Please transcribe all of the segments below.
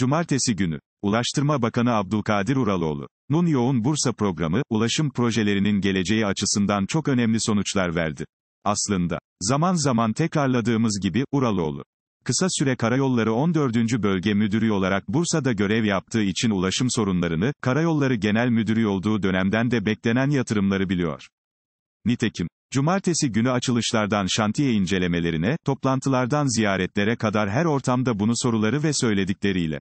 Cumartesi günü, Ulaştırma Bakanı Abdülkadir Uraloğlu, NUN Yoğun Bursa Programı, ulaşım projelerinin geleceği açısından çok önemli sonuçlar verdi. Aslında, zaman zaman tekrarladığımız gibi, Uraloğlu, kısa süre Karayolları 14. Bölge Müdürü olarak Bursa'da görev yaptığı için ulaşım sorunlarını, Karayolları Genel Müdürü olduğu dönemden de beklenen yatırımları biliyor. Nitekim, Cumartesi günü açılışlardan şantiye incelemelerine, toplantılardan ziyaretlere kadar her ortamda bunu soruları ve söyledikleriyle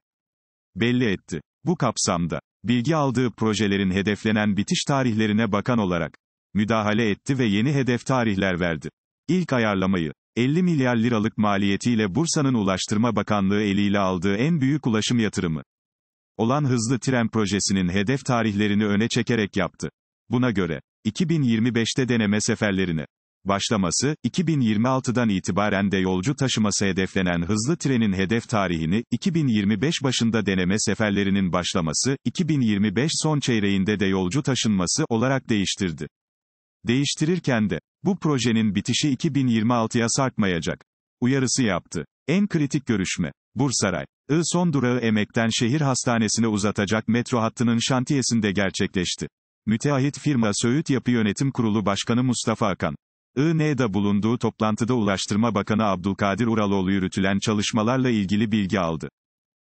belli etti. Bu kapsamda, bilgi aldığı projelerin hedeflenen bitiş tarihlerine bakan olarak müdahale etti ve yeni hedef tarihler verdi. İlk ayarlamayı, 50 milyar liralık maliyetiyle Bursa'nın Ulaştırma Bakanlığı eliyle aldığı en büyük ulaşım yatırımı olan hızlı tren projesinin hedef tarihlerini öne çekerek yaptı. Buna göre, 2025'te deneme seferlerini, başlaması, 2026'dan itibaren de yolcu taşıması hedeflenen hızlı trenin hedef tarihini, 2025 başında deneme seferlerinin başlaması, 2025 son çeyreğinde de yolcu taşınması olarak değiştirdi. Değiştirirken de, bu projenin bitişi 2026'ya sarkmayacak. Uyarısı yaptı. En kritik görüşme. Bursaray. I son durağı Emek'ten şehir hastanesine uzatacak metro hattının şantiyesinde gerçekleşti. Müteahhit firma Söğüt Yapı Yönetim Kurulu Başkanı Mustafa Akan. INE'de bulunduğu toplantıda Ulaştırma Bakanı Abdülkadir Uraloğlu yürütülen çalışmalarla ilgili bilgi aldı.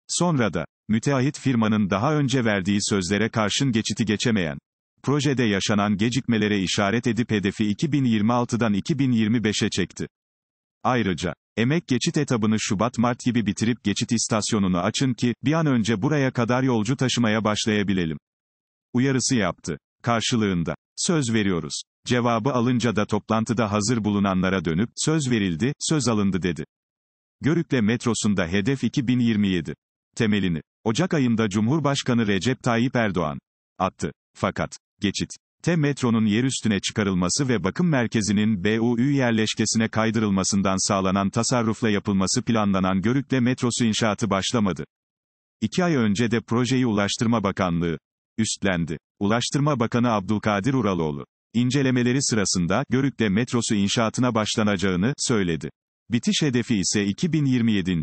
Sonra da, müteahhit firmanın daha önce verdiği sözlere karşın geçiti geçemeyen, projede yaşanan gecikmelere işaret edip hedefi 2026'dan 2025'e çekti. Ayrıca, emek geçit etabını Şubat-Mart gibi bitirip geçit istasyonunu açın ki, bir an önce buraya kadar yolcu taşımaya başlayabilelim uyarısı yaptı. Karşılığında, söz veriyoruz. Cevabı alınca da toplantıda hazır bulunanlara dönüp, söz verildi, söz alındı dedi. Görükle metrosunda hedef 2027. Temelini, Ocak ayında Cumhurbaşkanı Recep Tayyip Erdoğan attı. Fakat, geçit, T metronun yer üstüne çıkarılması ve bakım merkezinin BUÜ yerleşkesine kaydırılmasından sağlanan tasarrufla yapılması planlanan Görükle metrosu inşaatı başlamadı. İki ay önce de projeyi Ulaştırma Bakanlığı, üstlendi. Ulaştırma Bakanı Abdülkadir Uraloğlu, incelemeleri sırasında Görük'te metrosu inşaatına başlanacağını söyledi. Bitiş hedefi ise 2027.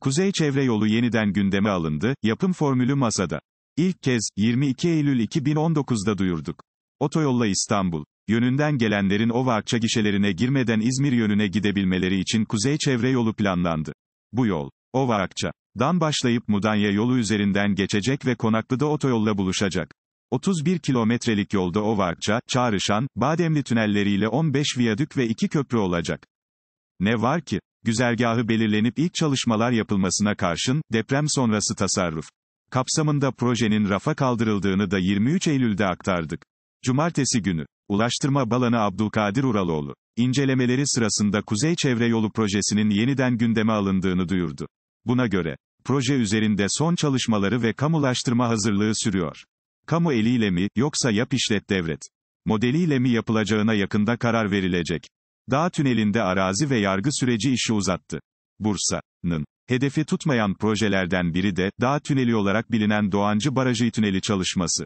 Kuzey Çevre Yolu yeniden gündeme alındı, yapım formülü masada. İlk kez, 22 Eylül 2019'da duyurduk. Otoyolla İstanbul, yönünden gelenlerin o Akça gişelerine girmeden İzmir yönüne gidebilmeleri için Kuzey Çevre Yolu planlandı. Bu yol, Ova Akça. Dan başlayıp Mudanya yolu üzerinden geçecek ve Konaklı'da otoyolla buluşacak. 31 kilometrelik yolda Ova Akça, Çağrışan, Bademli tünelleriyle 15 viyadük ve 2 köprü olacak. Ne var ki? Güzergahı belirlenip ilk çalışmalar yapılmasına karşın, deprem sonrası tasarruf. Kapsamında projenin rafa kaldırıldığını da 23 Eylül'de aktardık. Cumartesi günü, Ulaştırma Balanı Abdülkadir Uraloğlu, incelemeleri sırasında Kuzey Çevre Yolu Projesi'nin yeniden gündeme alındığını duyurdu. Buna göre, proje üzerinde son çalışmaları ve kamulaştırma hazırlığı sürüyor. Kamu eliyle mi, yoksa yap işlet devret modeliyle mi yapılacağına yakında karar verilecek. Dağ tünelinde arazi ve yargı süreci işi uzattı. Bursa'nın hedefi tutmayan projelerden biri de dağ tüneli olarak bilinen Doğancı Barajı Tüneli çalışması.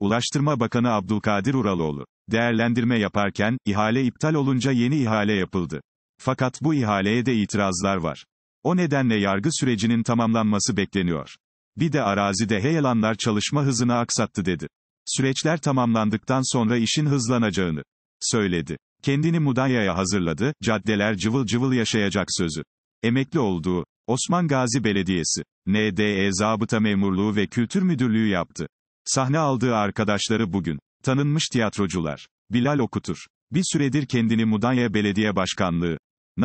Ulaştırma Bakanı Abdülkadir Uraloğlu değerlendirme yaparken ihale iptal olunca yeni ihale yapıldı. Fakat bu ihaleye de itirazlar var. O nedenle yargı sürecinin tamamlanması bekleniyor. Bir de arazide heyelanlar çalışma hızını aksattı dedi. Süreçler tamamlandıktan sonra işin hızlanacağını söyledi. Kendini Mudanya'ya hazırladı, caddeler cıvıl cıvıl yaşayacak sözü. Emekli olduğu, Osman Gazi Belediyesi, NDE Zabıta Memurluğu ve Kültür Müdürlüğü yaptı. Sahne aldığı arkadaşları bugün, tanınmış tiyatrocular, Bilal Okutur, bir süredir kendini Mudanya Belediye Başkanlığına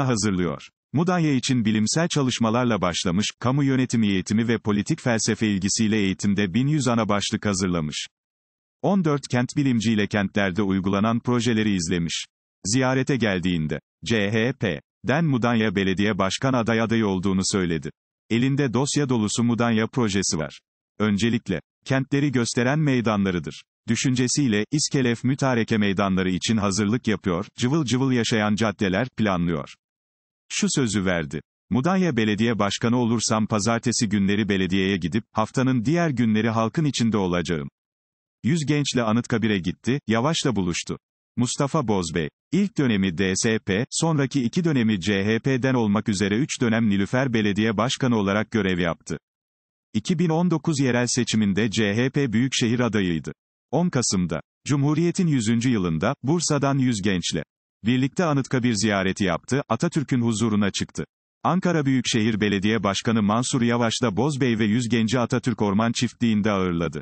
hazırlıyor. Mudanya için bilimsel çalışmalarla başlamış, kamu yönetimi eğitimi ve politik felsefe ilgisiyle eğitimde 1100 ana başlık hazırlamış. 14 kent bilimciyle kentlerde uygulanan projeleri izlemiş. Ziyarete geldiğinde, CHP'den Mudanya Belediye Başkan aday adayı olduğunu söyledi. Elinde dosya dolusu Mudanya projesi var. Öncelikle, kentleri gösteren meydanlarıdır. Düşüncesiyle, İskelef Mütareke meydanları için hazırlık yapıyor, cıvıl cıvıl yaşayan caddeler planlıyor şu sözü verdi. Mudanya Belediye Başkanı olursam pazartesi günleri belediyeye gidip, haftanın diğer günleri halkın içinde olacağım. Yüz gençle Anıtkabir'e gitti, Yavaş'la buluştu. Mustafa Bozbey. ilk dönemi DSP, sonraki iki dönemi CHP'den olmak üzere üç dönem Nilüfer Belediye Başkanı olarak görev yaptı. 2019 yerel seçiminde CHP Büyükşehir adayıydı. 10 Kasım'da, Cumhuriyet'in 100. yılında, Bursa'dan 100 gençle, Birlikte Anıtkabir ziyareti yaptı, Atatürk'ün huzuruna çıktı. Ankara Büyükşehir Belediye Başkanı Mansur Yavaş da Bozbey ve Yüzgenci Atatürk Orman Çiftliği'nde ağırladı.